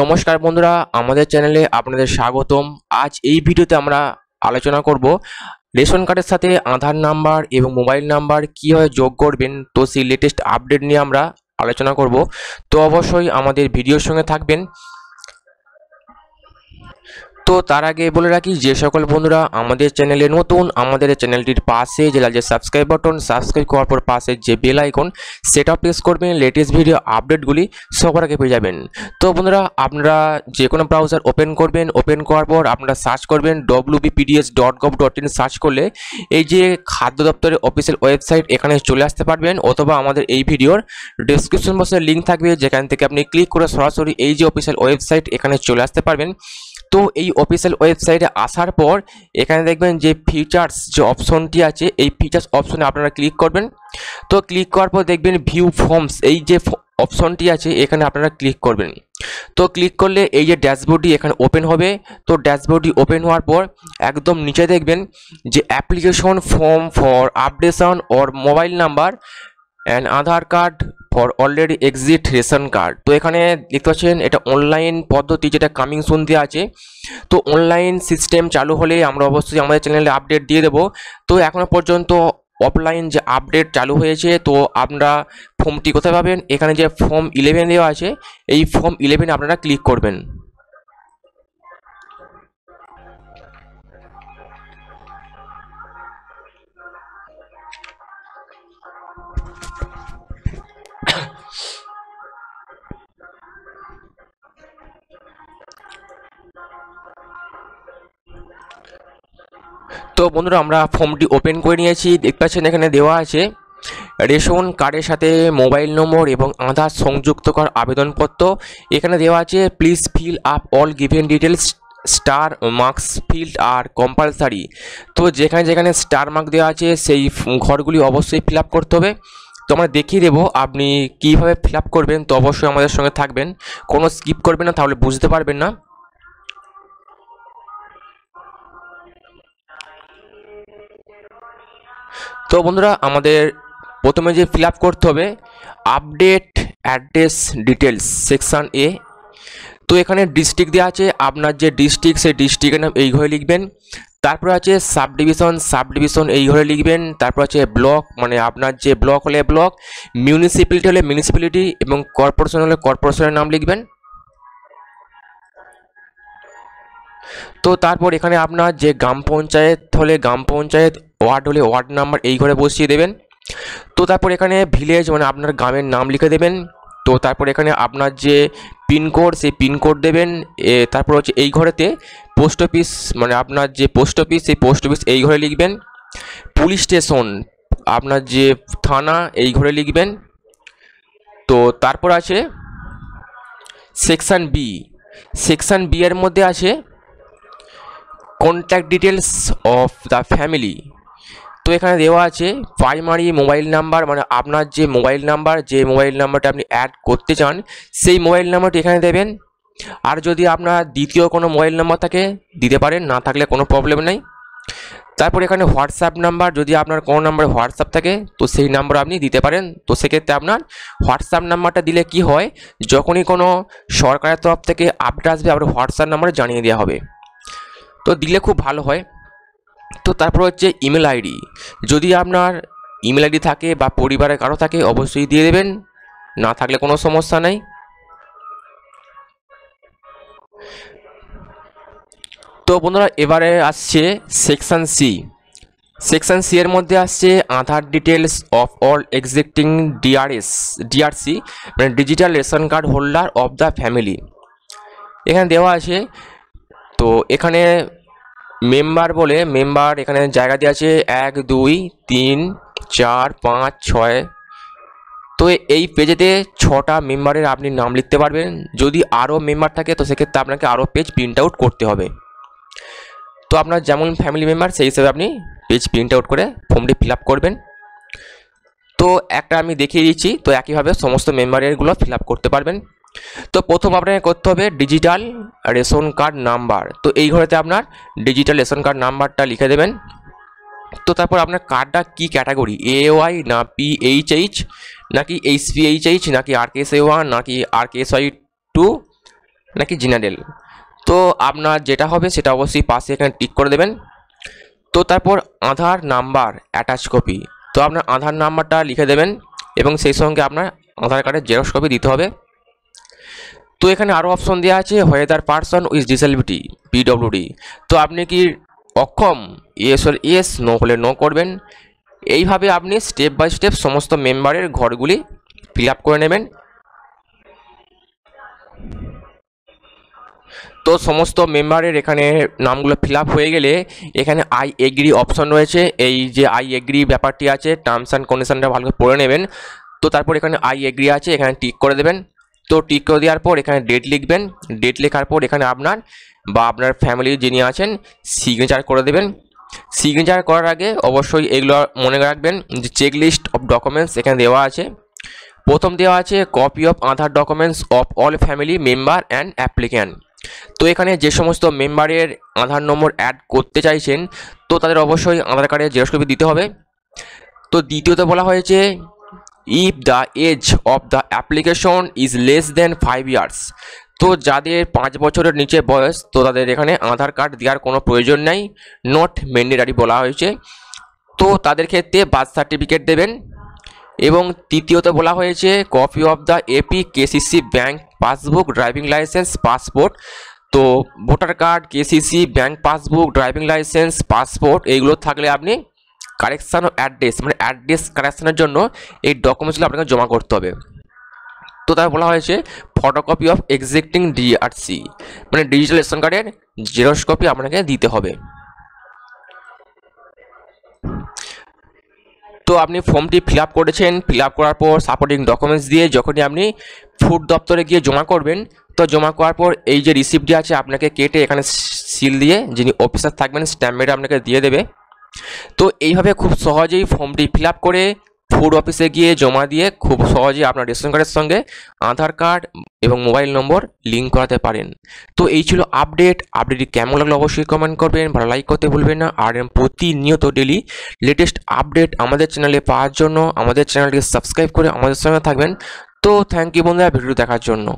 নমস্কার বন্ধুরা আমাদের চ্যানেলে আপনাদের স্বাগতম আজ এই ভিডিওতে আমরা আলোচনা করব রেশন কার্ডের সাথে আধার নাম্বার এবং মোবাইল নাম্বার কীভাবে যোগ করবেন তো সেই লেটেস্ট আপডেট নিয়ে আমরা আলোচনা করব তো অবশ্যই আমাদের ভিডিওর সঙ্গে থাকবেন তো তার আগে বলে রাখি যে সকল বন্ধুরা আমাদের চ্যানেলে নতুন আমাদের চ্যানেলটির পাশে জেলা যে সাবস্ক্রাইব বাটন সাবস্ক্রাইব করার পর পাশে যে বেল আইকন সেটা প্রেস করবেন লেটেস্ট ভিডিও আপডেটগুলি সবার আগে পেয়ে যাবেন তো বন্ধুরা আপনারা যে কোনো ব্রাউজার ওপেন করবেন ওপেন করার পর আপনারা সার্চ করবেন wbpds.gov.in dot dot in search করলে এই যে খাদ্য দপ্তরের অফিসিয়াল ওয়েবসাইট এখানে চলে আসতে পারবেন অথবা আমাদের এই ভিডিওর ডিসক্রিপশন বক্সে লিঙ্ক থাকবে যেখান থেকে আপনি ক্লিক করে সরাসরি এই যে অফিসিয়াল ওয়েবসাইট এখানে চলে আসতে পারবেন তো এই অফিসিয়াল ওয়েবসাইটে আসার পর এখানে দেখবেন যে ফিচার্স যে অপশনটি আছে এই ফিচার্স অপশনে আপনারা ক্লিক করবেন তো ক্লিক করার পর দেখবেন ভিউ ফর্মস এই যে অপশনটি আছে এখানে আপনারা ক্লিক করবেন তো ক্লিক করলে এই যে ড্যাশবোর্ডটি এখানে ওপেন হবে তো ড্যাশবোর্ডটি ওপেন হওয়ার পর একদম নিচে দেখবেন যে application form for updation or mobile number and Aadhaar card for already exit ration card তো এখানে দেখতে পাচ্ছেন এটা অনলাইন পদ্ধতি যেটা কামিং সুন আছে তো অনলাইন সিস্টেম চালু হলে আমরা অবশ্যই আমাদের চ্যানেলে আপডেট দিয়ে দেবো তো এখনও পর্যন্ত অফলাইন যে আপডেট চালু হয়েছে তো আপনারা ফর্মটি কোথায় পাবেন এখানে যে ফর্ম ইলেভেন দেওয়া আছে এই ফর্ম ইলেভেন আপনারা ক্লিক করবেন তো বন্ধুরা আমরা ফর্মটি ওপেন করে নিয়েছি দেখতে পাচ্ছেন এখানে দেওয়া আছে রেশন কার্ডের সাথে মোবাইল নম্বর এবং আধার সংযুক্ত কর আবেদনপত্র এখানে দেওয়া আছে please fill up all given details star marks field are compulsory তো যেখানে যেখানে স্টার মার্ক দেওয়া আছে সেই ঘরগুলি অবশ্যই ফিল করতে হবে তো আমরা দেখিয়ে দেবো আপনি কীভাবে ফিল করবেন তো অবশ্যই আমাদের সঙ্গে থাকবেন কোনো স্কিপ করবেন না তাহলে বুঝতে পারবেন না তো বন্ধুরা আমাদের প্রথমে যে ফিল করতে হবে আপডেট অ্যাড্রেস ডিটেলস সেকশান এ তো এখানে ডিস্ট্রিক্ট দেওয়া আছে আপনার যে ডিস্ট্রিক্ট সেই ডিস্ট্রিক্টের নাম এই ঘরে লিখবেন তারপর আছে সাব ডিভিশন সাব ডিভিশন এই ঘরে লিখবেন তারপর আছে ব্লক মানে আপনার যে ব্লক হলে ব্লক মিউনিসিপ্যালিটি হলে মিউনিসিপ্যালিটি এবং কর্পোরেশন হলে কর্পোরেশনের নাম লিখবেন তো তারপর এখানে আপনার যে গ্রাম পঞ্চায়েত হলে গ্রাম পঞ্চায়েত ওয়ার্ড হলে ওয়ার্ড নাম্বার এই ঘরে বসিয়ে দেবেন তো তারপর এখানে ভিলেজ মানে আপনার গ্রামের নাম লিখে দেবেন তো তারপর এখানে আপনার যে পিনকোড সেই পিনকোড দেবেন তারপর হচ্ছে এই ঘরেতে পোস্ট অফিস মানে আপনার যে পোস্ট অফিস সেই পোস্ট অফিস এই ঘরে লিখবেন পুলিশ স্টেশন আপনার যে থানা এই ঘরে লিখবেন তো তারপর আছে সেকশান বি সেকশান বি এর মধ্যে আছে contact details of the family তো এখানে দেওয়া আছে প্রাইমারি মোবাইল নাম্বার মানে আপনার যে মোবাইল নাম্বার যে মোবাইল নাম্বারটা আপনি অ্যাড করতে চান সেই মোবাইল নাম্বারটি এখানে দেবেন আর যদি আপনার দ্বিতীয় কোনো মোবাইল নাম্বার থাকে দিতে পারেন না থাকলে কোনো প্রবলেম নেই তারপর এখানে হোয়াটসঅ্যাপ নাম্বার যদি আপনার কোনো নাম্বারে হোয়াটসঅ্যাপ থাকে তো সেই নাম্বার আপনি দিতে পারেন তো সেক্ষেত্রে আপনার হোয়াটসঅ্যাপ নাম্বারটা দিলে কি হয় যখনই কোনো সরকারের তরফ থেকে আপডেট আসবে আপনার হোয়াটসঅ্যাপ নাম্বারে জানিয়ে দেওয়া হবে তো দিলে খুব ভালো হয় তো তারপর হচ্ছে ইমেল আইডি যদি আপনার ইমেল আইডি থাকে বা পরিবারে কারো থাকে অবশ্যই দিয়ে দেবেন না থাকলে কোনো সমস্যা নেই তো বন্ধুরা এবারে আসছে সেকশান সি সেকশান সি এর মধ্যে আসছে Aadhaar details of all existing DRS DRC মানে digital ration card holder of the family এখানে দেওয়া আছে তো এখানে মেম্বার বলে মেম্বার এখানে জায়গা দেওয়া আছে এক দুই তিন চার পাঁচ ছয় তো এই পেজেতে ছটা মেম্বারের আপনি নাম লিখতে পারবেন যদি আরও মেম্বার থাকে তো সেক্ষেত্রে আপনাকে আরও পেজ প্রিন্ট আউট করতে হবে তো আপনার যেমন ফ্যামিলি মেম্বার সেই হিসাবে আপনি পেজ প্রিন্ট আউট করে ফর্মটি ফিল করবেন তো একটা আমি দেখিয়ে দিচ্ছি তো একইভাবে সমস্ত মেম্বারেরগুলো ফিল করতে পারবেন তো প্রথম আপনাকে করতে হবে ডিজিটাল রেশন কার্ড নাম্বার তো এই ঘরেতে আপনার ডিজিটাল রেশন কার্ড নাম্বারটা লিখে দেবেন তো তারপর আপনার কার্ডটা কি ক্যাটাগরি এ ওয়াই না পি এইচ এইচ নাকি এইচ পি এইচ এইচ নাকি আর কে এস ওয়ান নাকি আর কে ওয়াই টু নাকি জিনারেল তো আপনার যেটা হবে সেটা অবশ্যই পাশে এখানে টিক করে দেবেন তো তারপর আধার নাম্বার অ্যাটাচ কপি তো আপনার আধার নাম্বারটা লিখে দেবেন এবং সেই সঙ্গে আপনার আধার কার্ডের জেরক্স কপি দিতে হবে তো এখানে আরও অপশন দেওয়া আছে whether person with disability PWD তো আপনি কি অক্ষম ইয়েস হলে ইয়েস নো হলে নো করবেন এইভাবে আপনি স্টেপ বাই স্টেপ সমস্ত মেম্বারের ঘরগুলি ফিল করে নেবেন তো সমস্ত মেম্বারের এখানে নামগুলো ফিল হয়ে গেলে এখানে আই এগ্রি অপশন রয়েছে এই যে আই এগ্রি ব্যাপারটি আছে টার্মস অ্যান্ড কন্ডিশনটা ভালো করে নেবেন তো তারপর এখানে আই এগ্রি আছে এখানে টিক করে দেবেন তো টিক দেওয়ার পর এখানে ডেট লিখবেন ডেট লেখার পর এখানে আপনার বা আপনার ফ্যামিলি যিনি আছেন সিগনেচার করে দেবেন সিগনেচার করার আগে অবশ্যই এগুলো মনে রাখবেন যে চেক লিস্ট অফ ডকুমেন্টস এখানে দেওয়া আছে প্রথম দেওয়া আছে copy of Aadhaar documents of all family member and applicant তো এখানে যে সমস্ত মেম্বারের আধার নম্বর অ্যাড করতে চাইছেন তো তাদের অবশ্যই আধার কার্ডের জেরক্স কপি দিতে হবে তো দ্বিতীয়ত বলা হয়েছে if the age of the application is less than five years তো যাদের পাঁচ বছরের নিচে বয়স তো তাদের এখানে আধার কার্ড দেওয়ার কোনো প্রয়োজন নাই নট ম্যান্ডেটারি বলা হয়েছে তো তাদের ক্ষেত্রে বার্থ সার্টিফিকেট দেবেন এবং তৃতীয়ত বলা হয়েছে copy of the AP KCC bank passbook driving licence passport তো voter card KCC bank passbook driving licence passport এইগুলো থাকলে আপনি কারেকশান অফ অ্যাড্রেস মানে অ্যাড্রেস কারেকশানের জন্য এই ডকুমেন্টসগুলো আপনাকে জমা করতে হবে তো তার বলা হয়েছে ফটোকপি অফ এক্সিস্টিং ডিআরসি মানে ডিজিটাল রেশন কার্ডের জেরক্স কপি আপনাকে দিতে হবে তো আপনি ফর্মটি ফিল আপ করেছেন ফিল আপ করার পর সাপোর্টিং ডকুমেন্টস দিয়ে যখনই আপনি ফুড দপ্তরে গিয়ে জমা করবেন তো জমা করার পর এই যে রিসিপ্টটি আছে আপনাকে কেটে এখানে সিল দিয়ে যিনি অফিসার থাকবেন স্ট্যাম্প মেটে আপনাকে দিয়ে দেবে তো এইভাবে খুব সহজেই ফর্মটি ফিল করে ফুড অফিসে গিয়ে জমা দিয়ে খুব সহজেই আপনার রেশন কার্ডের সঙ্গে আধার কার্ড এবং মোবাইল নম্বর লিঙ্ক করাতে পারেন তো এই ছিল আপডেট আপডেটটি কেমন লাগলো অবশ্যই কমেন্ট করবেন ভালো লাইক করতে ভুলবেন না আর প্রতিনিয়ত ডেলি লেটেস্ট আপডেট আমাদের চ্যানেলে পাওয়ার জন্য আমাদের চ্যানেলটিকে সাবস্ক্রাইব করে আমাদের সঙ্গে থাকবেন তো থ্যাংক ইউ বন্ধুরা ভিডিও দেখার জন্য